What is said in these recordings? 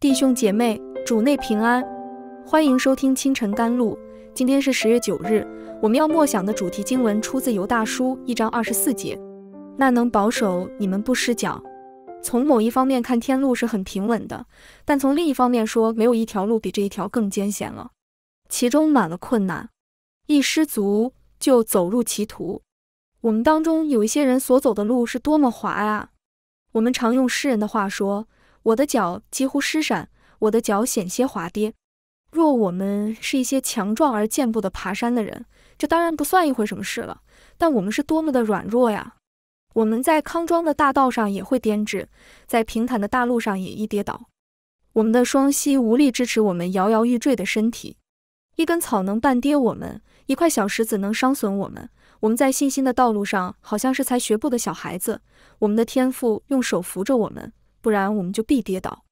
弟兄姐妹，主内平安，欢迎收听清晨甘露。今天是十月九日，我们要默想的主题经文出自《犹大书》一章二十四节。那能保守你们不失脚。从某一方面看，天路是很平稳的；但从另一方面说，没有一条路比这一条更艰险了，其中满了困难，一失足就走入歧途。我们当中有一些人所走的路是多么滑呀！我们常用诗人的话说。我的脚几乎失闪，我的脚险些滑跌。若我们是一些强壮而健步的爬山的人，这当然不算一回什么事了。但我们是多么的软弱呀！我们在康庄的大道上也会颠踬，在平坦的大路上也易跌倒。我们的双膝无力支持我们摇摇欲坠的身体，一根草能绊跌我们，一块小石子能伤损我们。我们在信心的道路上，好像是才学步的小孩子。我们的天赋用手扶着我们。不然我们就必跌倒。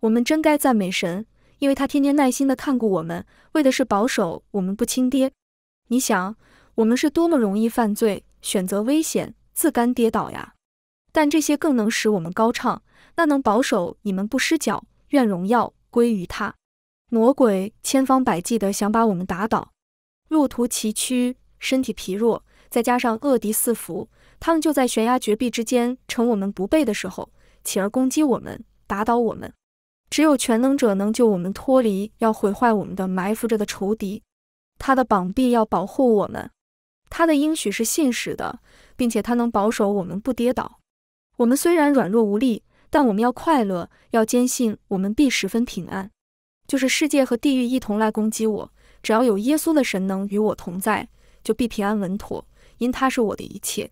我们真该赞美神，因为他天天耐心地看顾我们，为的是保守我们不亲跌。你想，我们是多么容易犯罪、选择危险、自甘跌倒呀！但这些更能使我们高唱，那能保守你们不失脚。愿荣耀归于他。魔鬼千方百计地想把我们打倒。路途崎岖，身体疲弱，再加上恶敌四伏，他们就在悬崖绝壁之间趁我们不备的时候。起而攻击我们，打倒我们。只有全能者能救我们脱离要毁坏我们的埋伏着的仇敌。他的膀臂要保护我们，他的应许是信实的，并且他能保守我们不跌倒。我们虽然软弱无力，但我们要快乐，要坚信我们必十分平安。就是世界和地狱一同来攻击我，只要有耶稣的神能与我同在，就必平安稳妥，因他是我的一切。